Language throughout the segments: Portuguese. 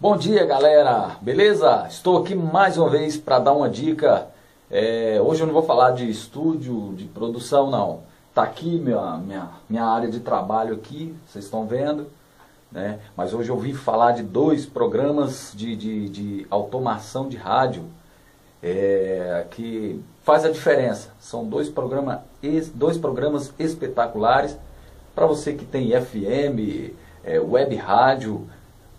Bom dia galera, beleza? Estou aqui mais uma vez para dar uma dica. É, hoje eu não vou falar de estúdio, de produção não. Tá aqui minha, minha, minha área de trabalho aqui, vocês estão vendo. Né? Mas hoje eu vim falar de dois programas de, de, de automação de rádio é, que faz a diferença. São dois, programa, dois programas espetaculares para você que tem FM, é, web rádio,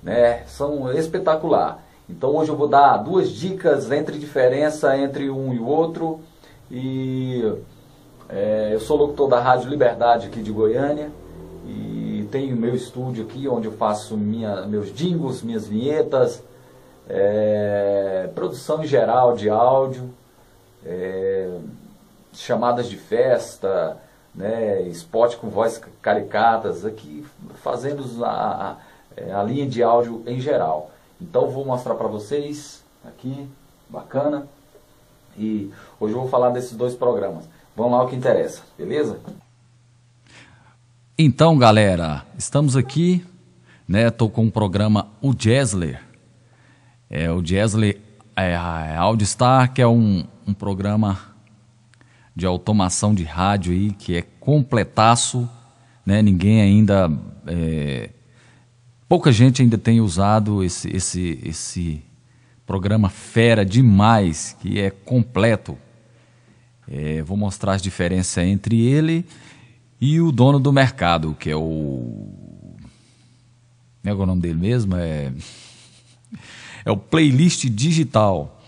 né? São espetacular. Então hoje eu vou dar duas dicas entre diferença entre um e o outro. E é, eu sou locutor da Rádio Liberdade aqui de Goiânia e tenho meu estúdio aqui onde eu faço minha, meus jingles, minhas vinhetas, é, produção em geral de áudio, é, chamadas de festa, né, spot com voz caricatas, aqui fazendo a, a é, a linha de áudio em geral. Então vou mostrar para vocês aqui, bacana. E hoje eu vou falar desses dois programas. Vamos lá o que interessa, beleza? Então, galera, estamos aqui, né? Estou com o programa O Jazzler. É, o Jazzler é, é que é um, um programa de automação de rádio aí, que é completaço, né? Ninguém ainda é, Pouca gente ainda tem usado esse, esse, esse programa fera demais, que é completo. É, vou mostrar as diferenças entre ele e o dono do mercado, que é o. Como é, é o nome dele mesmo? É, é o Playlist Digital.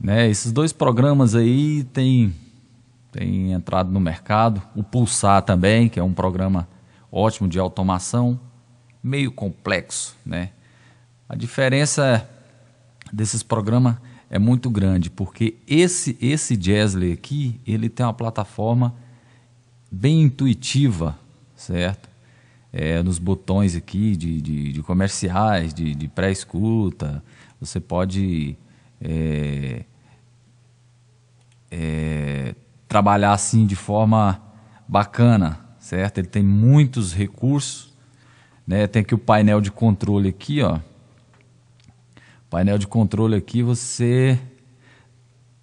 Né? Esses dois programas aí têm tem entrado no mercado. O Pulsar também, que é um programa ótimo de automação meio complexo, né? A diferença desses programas é muito grande, porque esse esse Jazzly aqui, ele tem uma plataforma bem intuitiva, certo? É, nos botões aqui de, de, de comerciais, de, de pré-escuta, você pode é, é, trabalhar assim de forma bacana, certo? Ele tem muitos recursos né? Tem aqui o painel de controle aqui, ó. Painel de controle aqui, você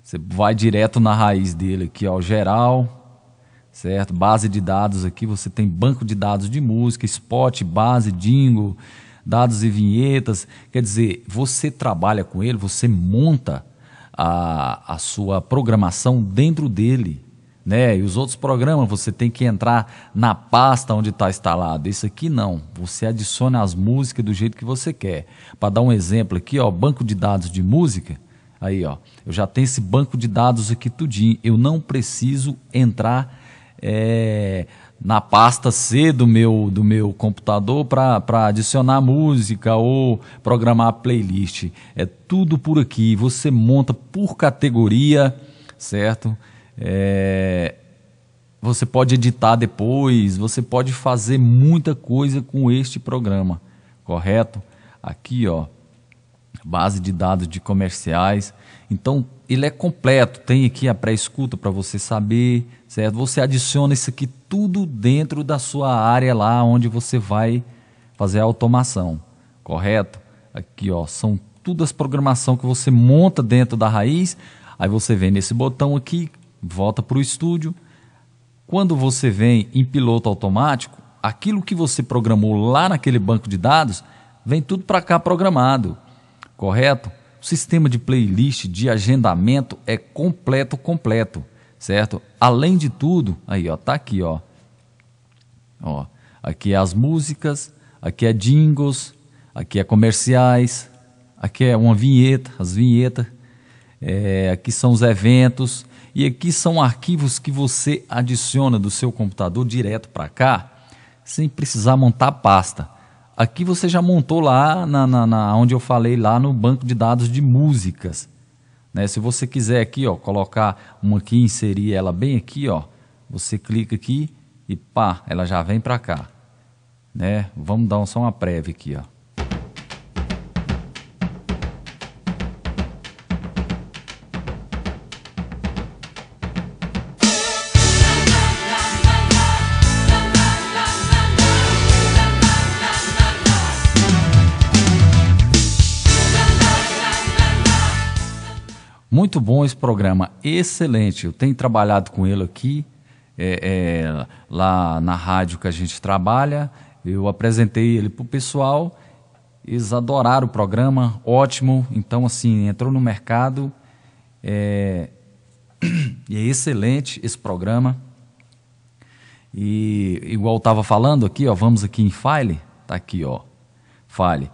você vai direto na raiz dele aqui, ó, geral, certo? Base de dados aqui, você tem banco de dados de música, spot, base, dingo, dados e vinhetas. Quer dizer, você trabalha com ele, você monta a, a sua programação dentro dele né? E os outros programas você tem que entrar na pasta onde está instalado. Isso aqui não. Você adiciona as músicas do jeito que você quer. Para dar um exemplo aqui, ó, banco de dados de música. Aí, ó, eu já tenho esse banco de dados aqui tudinho. Eu não preciso entrar é, na pasta C do meu do meu computador para adicionar música ou programar playlist. É tudo por aqui. Você monta por categoria, certo? É, você pode editar depois, você pode fazer muita coisa com este programa, correto? Aqui, ó, base de dados de comerciais. Então, ele é completo, tem aqui a pré-escuta para você saber, certo? Você adiciona isso aqui tudo dentro da sua área lá onde você vai fazer a automação, correto? Aqui, ó, são todas as programação que você monta dentro da raiz. Aí você vem nesse botão aqui, volta para o estúdio. Quando você vem em piloto automático, aquilo que você programou lá naquele banco de dados vem tudo para cá programado, correto? O sistema de playlist, de agendamento é completo, completo, certo? Além de tudo, aí ó, tá aqui ó, ó, aqui é as músicas, aqui é jingles, aqui é comerciais, aqui é uma vinheta, as vinhetas, é, aqui são os eventos, e aqui são arquivos que você adiciona do seu computador direto para cá, sem precisar montar pasta. Aqui você já montou lá na, na, na, onde eu falei lá no banco de dados de músicas. Né? Se você quiser aqui, ó, colocar uma aqui, inserir ela bem aqui, ó, você clica aqui e pá, ela já vem para cá. Né? Vamos dar só uma prévia aqui, ó. Muito bom esse programa, excelente. Eu tenho trabalhado com ele aqui, é, é, lá na rádio que a gente trabalha. Eu apresentei ele para o pessoal, eles adoraram o programa, ótimo. Então, assim, entrou no mercado é, e é excelente esse programa. E igual estava falando aqui, ó, vamos aqui em File, tá aqui, ó, File.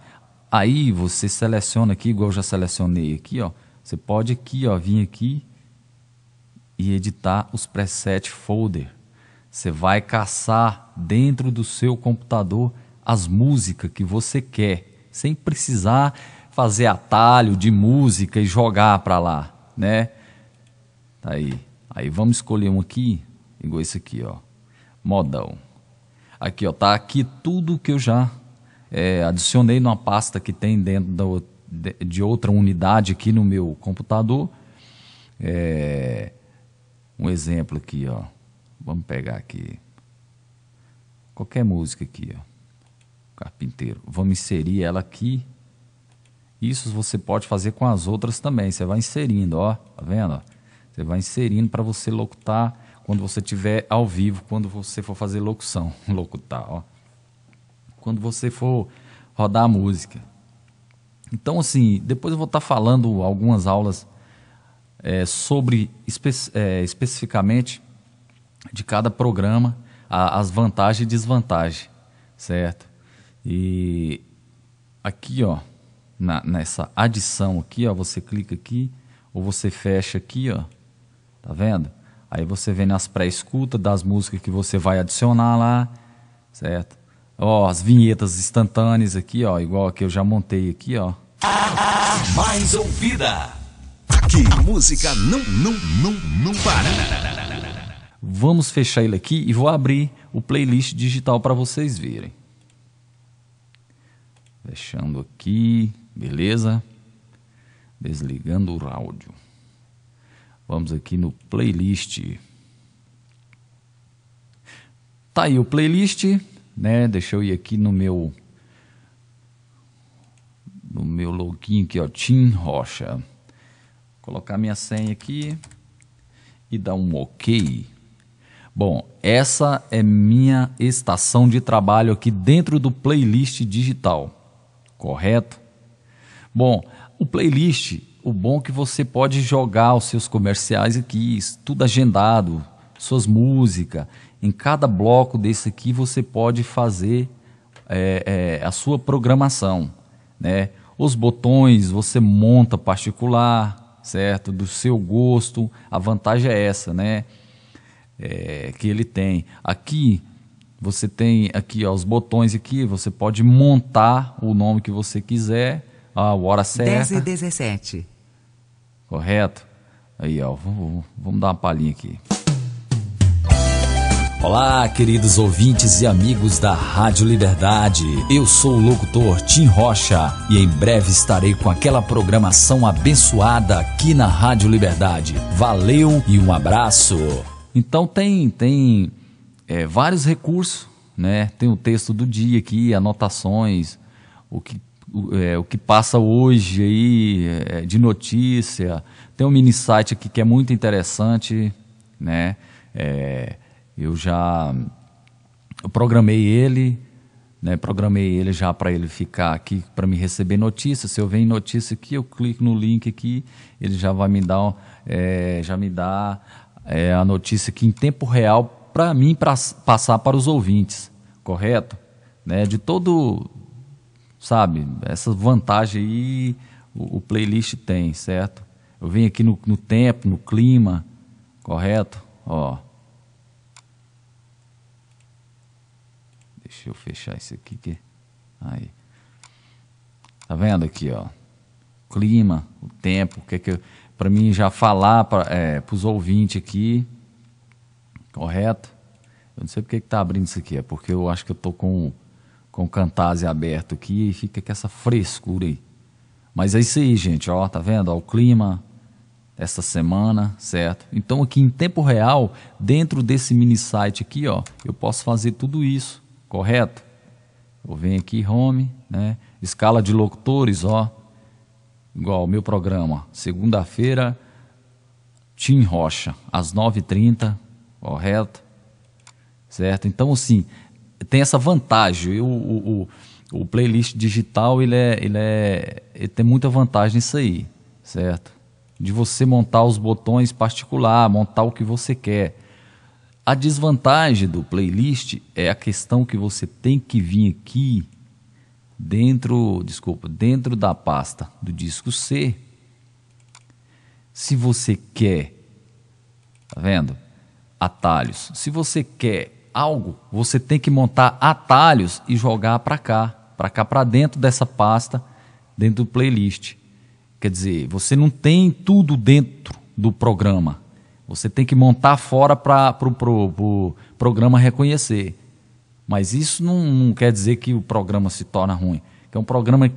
Aí você seleciona aqui, igual eu já selecionei aqui, ó você pode aqui, ó, vir aqui e editar os preset folder. Você vai caçar dentro do seu computador as músicas que você quer, sem precisar fazer atalho de música e jogar para lá, né? Tá aí. Aí vamos escolher um aqui, igual esse aqui, ó. Modão. Aqui, ó, tá aqui tudo que eu já é, adicionei numa pasta que tem dentro outra de, de outra unidade aqui no meu computador. É, um exemplo aqui, ó. Vamos pegar aqui. Qualquer música aqui, ó. Carpinteiro. Vamos inserir ela aqui. Isso você pode fazer com as outras também. Você vai inserindo, ó. Tá vendo? Você vai inserindo para você locutar quando você tiver ao vivo, quando você for fazer locução, locutar, ó. Quando você for rodar a música. Então, assim, depois eu vou estar falando algumas aulas é, sobre espe é, especificamente de cada programa, a, as vantagens e desvantagens, certo? E aqui, ó, na, nessa adição aqui, ó, você clica aqui ou você fecha aqui, ó, tá vendo? Aí você vem nas pré escutas das músicas que você vai adicionar lá, certo? Ó, as vinhetas instantâneas aqui, ó, igual a que eu já montei aqui, ó. Mais ouvida. Que música não, não, não, não para. Vamos fechar ele aqui e vou abrir o playlist digital para vocês verem. Fechando aqui, beleza? Desligando o áudio. Vamos aqui no playlist. Tá aí o playlist né? Deixa eu ir aqui no meu no meu login aqui, ó, Tim Rocha. colocar minha senha aqui e dar um OK. Bom, essa é minha estação de trabalho aqui dentro do playlist digital, correto? Bom, o playlist, o bom é que você pode jogar os seus comerciais aqui, tudo agendado, suas músicas. Em cada bloco desse aqui você pode fazer é, é, a sua programação, né? Os botões você monta particular, certo? Do seu gosto. A vantagem é essa, né? É, que ele tem. Aqui você tem aqui ó, os botões aqui, você pode montar o nome que você quiser, a hora certa. 10 e 17. Correto? Aí, ó, vamos, vamos dar uma palhinha aqui. Olá, queridos ouvintes e amigos da Rádio Liberdade. Eu sou o locutor Tim Rocha e em breve estarei com aquela programação abençoada aqui na Rádio Liberdade. Valeu e um abraço. Então tem tem é, vários recursos, né? Tem o texto do dia aqui, anotações, o que o, é, o que passa hoje aí é, de notícia. Tem um mini site aqui que é muito interessante, né? É, eu já eu programei ele, né, programei ele já para ele ficar aqui para me receber notícias. Se eu venho notícia aqui, eu clico no link aqui, ele já vai me dar, é, já me dá é, a notícia aqui em tempo real para mim para passar para os ouvintes, correto? Né, de todo, sabe, essa vantagem aí o, o playlist tem, certo? Eu venho aqui no, no tempo, no clima, correto? Ó. Deixa eu fechar isso aqui que aí. Tá vendo aqui, ó? Clima, o tempo, o que é que para mim já falar para é, os ouvintes aqui, correto? Eu não sei porque que tá abrindo isso aqui, é porque eu acho que eu tô com com o Cantase aberto aqui e fica com essa frescura aí. Mas é isso aí, gente, ó, tá vendo? Ó, o clima essa semana, certo? Então aqui em tempo real, dentro desse mini site aqui, ó, eu posso fazer tudo isso correto? Eu venho aqui, home, né? escala de locutores, ó, igual meu programa, segunda-feira, Tim Rocha, às 9h30, correto? Certo? Então, assim, tem essa vantagem. o, o, o, playlist digital, ele, é, ele, é, ele tem muita vantagem nisso aí, certo? De você montar os botões particular, montar o que você quer. A desvantagem do playlist é a questão que você tem que vir aqui dentro, desculpa, dentro da pasta do disco C. Se você quer, tá vendo? Atalhos. Se você quer algo, você tem que montar atalhos e jogar para cá, para cá para dentro dessa pasta, dentro do playlist. Quer dizer, você não tem tudo dentro do programa. Você tem que montar fora para o pro, pro, pro programa reconhecer. Mas isso não, não, quer dizer que o programa se torna ruim. é um programa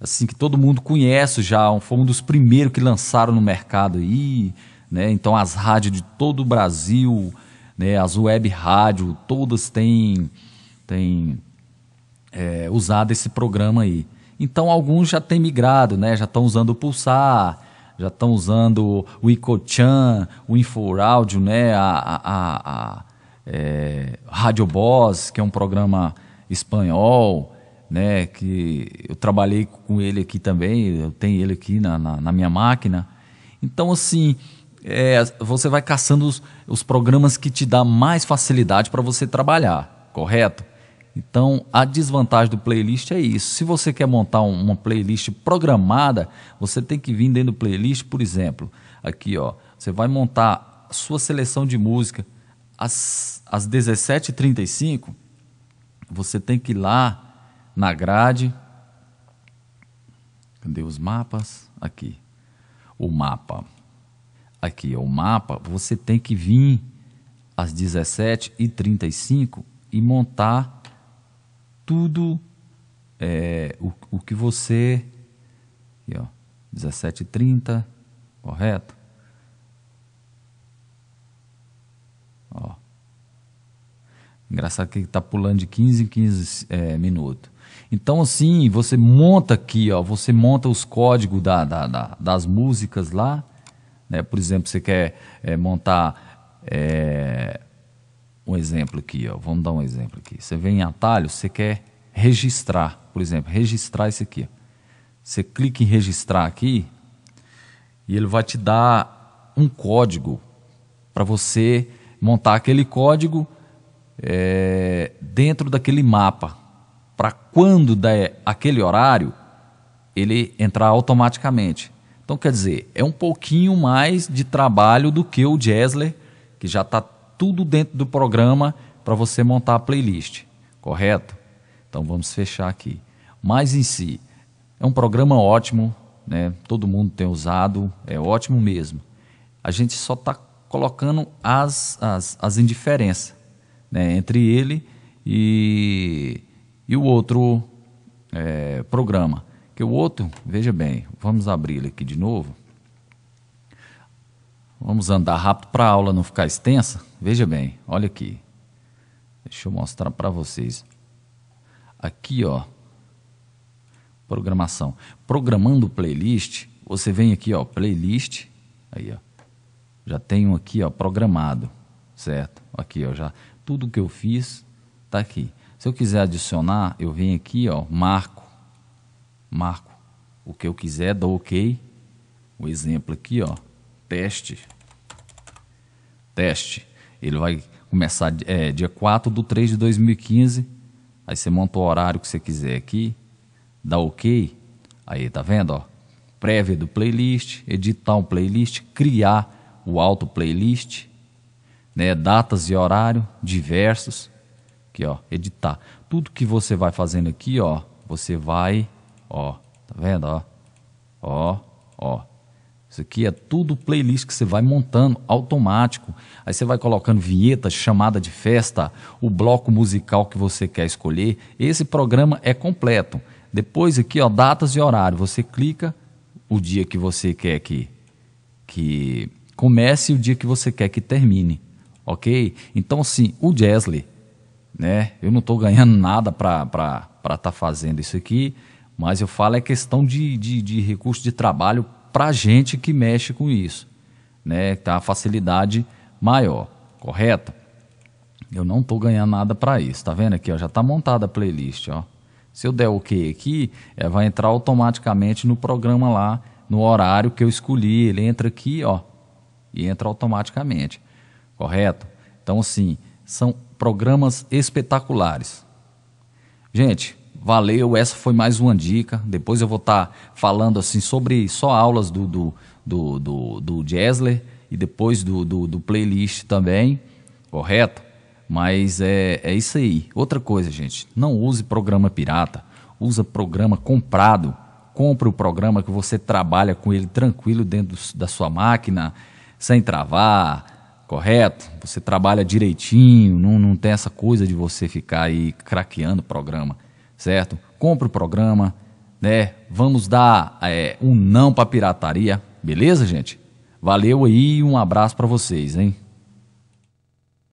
assim que todo mundo conhece já, foi um dos primeiros que lançaram no mercado aí, né? Então as rádios de todo o Brasil, né? As web rádio, todas têm têm é, usado esse programa aí. Então alguns já têm migrado, né? Já estão usando o Pulsar, já estão usando o Icochan, o Inforáudio, né? a, a, a é, Rádio Boss, que é um programa espanhol, né? que eu trabalhei com ele aqui também, eu tenho ele aqui na, na, na minha máquina. Então, assim, é, você vai caçando os, os programas que te dá mais facilidade para você trabalhar, correto? Então, a desvantagem do playlist é isso. Se você quer montar uma playlist programada, você tem que vir dentro do playlist, por exemplo, aqui ó, você vai montar a sua seleção de música às, às 17h35, você tem que ir lá na grade. Cadê os mapas? Aqui. O mapa. Aqui, ó, o mapa. Você tem que vir às 17h35 e montar tudo é, o, o que você. Aqui, ó, 17,30, correto? Ó. Engraçado que está pulando de 15 em 15 é, minutos. Então, assim, você monta aqui, ó, você monta os códigos da, da, da das músicas lá. Né? Por exemplo, você quer é, montar é, um exemplo aqui, ó. Vamos dar um exemplo aqui. Você vem em atalho, você quer registrar, por exemplo, registrar isso aqui. Você clica em registrar aqui e ele vai te dar um código para você montar aquele código é, dentro daquele mapa. Para quando der aquele horário, ele entrar automaticamente. Então, quer dizer, é um pouquinho mais de trabalho do que o Jessler, que já está tudo dentro do programa para você montar a playlist, correto? Então vamos fechar aqui. Mas em si, é um programa ótimo, né? todo mundo tem usado, é ótimo mesmo. A gente só está colocando as, as, as indiferenças né? entre ele e, e o outro é, programa. Que o outro, veja bem, vamos abri-lo aqui de novo. Vamos andar rápido para a aula não ficar extensa? Veja bem, olha aqui. Deixa eu mostrar para vocês. Aqui, ó. Programação. Programando playlist, você vem aqui, ó, playlist. Aí, ó. Já tenho aqui, ó, programado, certo? Aqui, ó, já tudo que eu fiz tá aqui. Se eu quiser adicionar, eu venho aqui, ó, marco. Marco o que eu quiser, dou OK. O exemplo aqui, ó, teste. Teste. Ele vai começar é, dia 4 de 3 de 2015. Aí você monta o horário que você quiser aqui. Dá OK. Aí, tá vendo? Ó? Prévia do playlist, editar um playlist, criar o auto playlist, né? Datas e horário diversos. Aqui, ó, editar. Tudo que você vai fazendo aqui, ó, você vai, ó, tá vendo, ó? Ó, ó. Isso aqui é tudo playlist que você vai montando automático. Aí você vai colocando vinheta, chamada de festa, o bloco musical que você quer escolher. Esse programa é completo. Depois aqui, ó, datas e horário. Você clica o dia que você quer que, que comece e o dia que você quer que termine. Ok? Então, assim, o Jazzly, né? Eu não estou ganhando nada para estar tá fazendo isso aqui, mas eu falo é questão de, de, de recurso de trabalho para a gente que mexe com isso, né? Tá a facilidade maior, correto? Eu não tô ganhando nada para isso, tá vendo aqui? Ó, já tá montada a playlist, ó. Se eu der o OK aqui, ela é, vai entrar automaticamente no programa lá, no horário que eu escolhi. Ele entra aqui, ó, e entra automaticamente, correto? Então, assim, são programas espetaculares. Gente, Valeu, essa foi mais uma dica. Depois eu vou estar tá falando assim sobre só aulas do do, do, do, do Jessler e depois do, do, do, playlist também, correto? Mas é, é isso aí. Outra coisa, gente, não use programa pirata, usa programa comprado. Compre o programa que você trabalha com ele tranquilo dentro da sua máquina, sem travar, correto? Você trabalha direitinho, não, não tem essa coisa de você ficar aí craqueando o programa certo? Compre o programa, né? Vamos dar é, um não para pirataria, beleza, gente? Valeu aí e um abraço para vocês, hein?